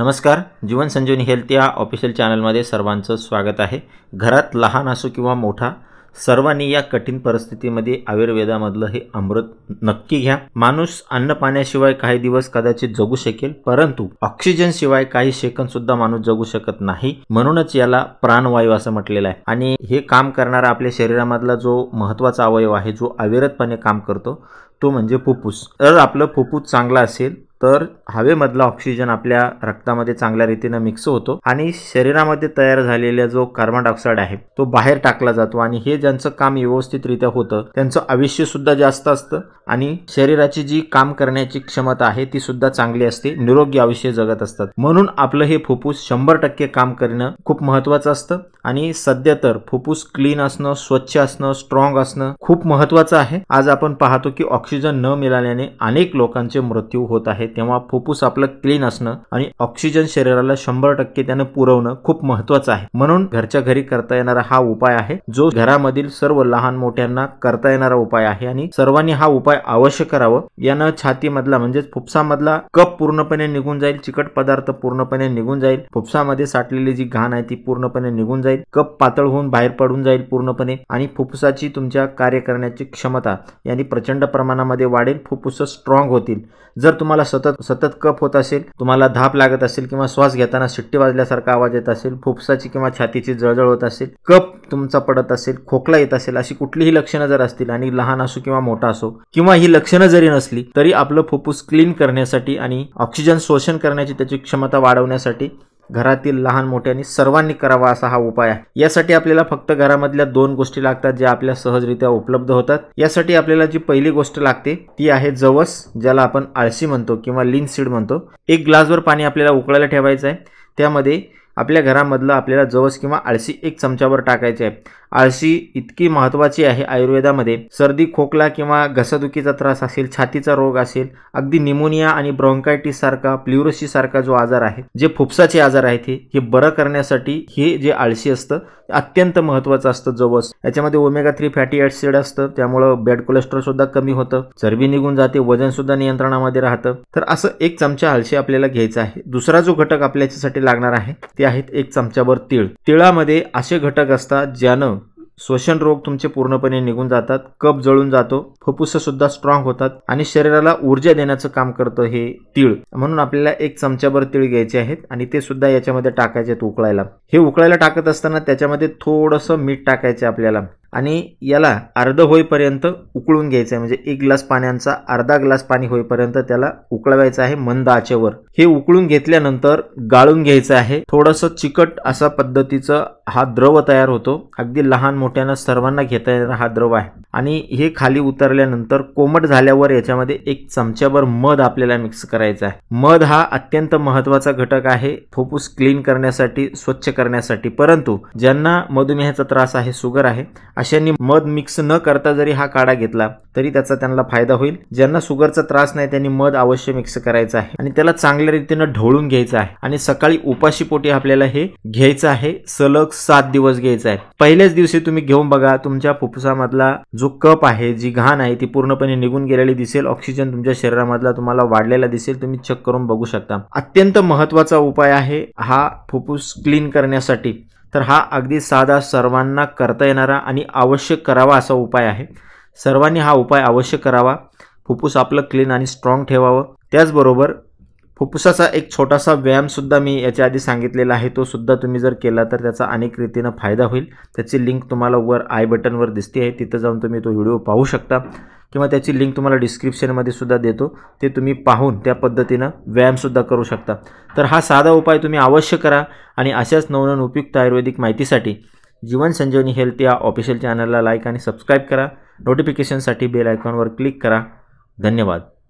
नमस्कार जीवन संजीवनी हेल्थ या ऑफिशियल चॅनलमध्ये सर्वांचं स्वागत आहे घरात लहान असो किंवा मोठा सर्वांनी या कठीण परिस्थितीमध्ये आयुर्वेदामधलं हे अमृत नक्की घ्या माणूस अन्न पाण्याशिवाय काही दिवस कदाचित जगू शकेल परंतु ऑक्सिजन शिवाय काही सेकंद सुद्धा माणूस जगू शकत नाही म्हणूनच याला प्राणवायू असं म्हटलेलं आहे आणि हे काम करणारा आपल्या शरीरामधला जो महत्वाचा अवयव आहे जो अविरतपणे काम करतो तो म्हणजे फुप्फूस जर आपलं फुप्फूस चांगला असेल तर हवेमधला ऑक्सिजन आपल्या रक्तामध्ये चांगल्या रीतीनं मिक्स होतो आणि शरीरामध्ये तयार झालेला जो कार्बन डायऑक्साईड आहे तो बाहेर टाकला जातो आणि हे ज्यांचं काम व्यवस्थितरित्या होतं त्यांचं आयुष्य सुद्धा जास्त असतं आणि शरीराची जी काम करण्याची क्षमता आहे ती सुद्धा चांगली असते निरोगी आयुष्य जगत असतात म्हणून आपलं हे फुफ्फुस शंभर टक्के काम करणं खूप महत्वाचं असतं आणि सध्या तर फुफ्फुस क्लीन असणं स्वच्छ असणं स्ट्रॉंग असणं खूप महत्वाचं आहे आज आपण पाहतो की ऑक्सिजन न मिळाल्याने अनेक लोकांचे मृत्यू होत आहेत तेव्हा फुफ्फुस आपलं क्लीन असणं आणि ऑक्सिजन शरीराला शंभर टक्के त्यानं पुरवणं खूप महत्वाचं आहे म्हणून घरच्या घरी करता येणारा हा उपाय आहे जो घरामधील सर्व लहान मोठ्यांना करता येणारा उपाय आहे आणि सर्वांनी हा उपाय अवश्य करावं यानं छातीमधला म्हणजेच फुफ्सामधला कप पूर्णपणे निघून जाईल चिकट पदार्थ पूर्णपणे निघून जाईल फुफ्सामध्ये साठलेली जी घाण आहे ती पूर्णपणे निघून जाईल कप पातळ होऊन बाहेर पडून जाईल पूर्णपणे आणि फुफ्फुसाची तुमच्या कार्य करण्याची क्षमता यांनी प्रचंड प्रमाणामध्ये वाढेल फुफ्फुस स्ट्रॉंग होतील जर तुम्हाला सतत सतत कप होत असेल तुम्हाला धाप लागत असेल किंवा श्वास घेताना शिट्टी वाजल्यासारखा आवाज येत असेल फुफ्साची किंवा छातीची जळजळ होत असेल कप तुमचा पडत असेल खोकला येत असेल अशी कुठलीही लक्षणं जर असतील आणि लहान असो किंवा मोठा असो किंवा ही लक्षणं जरी नसली तरी आपलं फुफ्फुस क्लीन करण्यासाठी आणि ऑक्सिजन शोषण करण्याची त्याची क्षमता वाढवण्यासाठी घरातील लहान मोठ्यांनी सर्वांनी करावा असा हा उपाय आहे यासाठी आपल्याला फक्त घरामधल्या दोन गोष्टी लागतात ज्या आपल्या सहजरित्या उपलब्ध होतात यासाठी आपल्याला जी पहिली गोष्ट लागते ती आहे जवस ज्याला आपण आळशी म्हणतो किंवा लिन सीड म्हणतो एक ग्लासभर पाणी आपल्याला उकळायला ठेवायचं आहे त्यामध्ये आपल्या घरामधलं आपल्याला जवस किंवा आळशी एक चमच्यावर टाकायची आहे आळशी इतकी महत्त्वाची आहे आयुर्वेदामध्ये सर्दी खोकला किंवा घसादुखीचा त्रास असेल छातीचा रोग असेल अगदी निमोनिया आणि ब्रॉन्कायटिस सारखा प्ल्युरोसी सारखा जो आजार आहे जे फुफ्साचे आजार आहेत हे बरं करण्यासाठी हे जे आळशी असतं अत्यंत महत्त्वाचं असतं जवस याच्यामध्ये ओमेगा थ्री फॅटी ऍसिड असतं त्यामुळं बॅड कोलेस्ट्रॉल सुद्धा कमी होतं चरबी निघून जाते वजन सुद्धा नियंत्रणामध्ये राहतं तर असं एक चमचा हळशी आपल्याला घ्यायचं आहे दुसरा जो घटक आपल्यासाठी लागणार आहे ते आहेत एक चमच्यावर तीळ तिळामध्ये असे घटक असतात ज्यानं श्वसन रोग तुमचे पूर्णपणे निघून जातात कप जळून जातो फुफ्फुसं सुद्धा स्ट्रॉंग होतात आणि शरीराला ऊर्जा देण्याचं काम करतं हे तीळ म्हणून आपल्याला एक चमच्याभर तीळ घ्यायचे आहेत आणि ते सुद्धा याच्यामध्ये टाकायचे आहेत उकळायला हे उकळायला टाकत असताना त्याच्यामध्ये थोडंसं मीठ टाकायचे आपल्याला आणि याला अर्ध होईपर्यंत उकळून घ्यायचं आहे म्हणजे एक ग्लास पाण्याचा अर्धा ग्लास पाणी होईपर्यंत त्याला उकळवायचं आहे मंद आचेवर हे उकळून घेतल्यानंतर गाळून घ्यायचं आहे थोडस चिकट असा पद्धतीचा हा द्रव तयार होतो अगदी लहान मोठ्यानं सर्वांना घेता येणारा हा द्रव आहे आणि हे खाली उतरल्यानंतर कोमट झाल्यावर याच्यामध्ये एक चमच्याभर मध आपल्याला मिक्स करायचा आहे मध हा अत्यंत महत्त्वाचा घटक आहे फुफ्फुस क्लीन करण्यासाठी स्वच्छ करण्यासाठी परंतु ज्यांना मधुमेहाचा त्रास आहे शुगर आहे अशांनी मध मिक्स न करता जरी हा काढा घेतला तरी त्याचा त्यांना फायदा होईल ज्यांना शुगरचा त्रास नाही त्यांनी मध अवश्य मिक्स करायचा आहे आणि त्याला चांगल्या रीतीनं ढोळून घ्यायचं आहे आणि सकाळी उपाशी पोटी आपल्याला हे घ्यायचं आहे सलग सात दिवस घ्यायचं आहे पहिल्याच दिवशी तुम्ही घेऊन बघा तुमच्या फुफ्फुसामधला जो कप आहे जी घाण आहे ती पूर्णपणे निघून गेलेली दिसेल ऑक्सिजन तुमच्या शरीरामधला तुम्हाला वाढलेला दिसेल तुम्ही चेक करून बघू शकता अत्यंत महत्त्वाचा उपाय आहे हा फुफ्फुस क्लीन करण्यासाठी तर हा अगदी साधा सर्वांना करता येणारा आणि आवश्यक करावा असा उपाय आहे सर्वांनी हा उपाय आवश्यक करावा फुफ्फुस आपलं क्लीन आणि स्ट्रॉंग ठेवावं त्याचबरोबर फुफ्फुसाचा एक छोटासा व्यायामसुद्धा मी याच्या आधी सांगितलेला आहे तो सुद्धा तुम्ही जर केला तर त्याचा अनेक रीतीनं फायदा होईल त्याची लिंक तुम्हाला वर आय बटनवर दिसते आहे तिथं जाऊन तुम्ही तो व्हिडिओ पाहू शकता किंवा त्याची लिंक तुम्हाला डिस्क्रिप्शनमध्ये सुद्धा देतो ते तुम्ही पाहून त्या पद्धतीनं व्यायामसुद्धा करू शकता तर हा साधा उपाय तुम्ही अवश्य करा आणि अशाच नवनवन उपयुक्त आयुर्वेदिक माहितीसाठी जीवन संजीवनी हेल्थ या ऑफिशियल चॅनलला लाईक आणि सबस्क्राईब करा नोटिफिकेशनसाठी बेल आयकॉनवर क्लिक करा धन्यवाद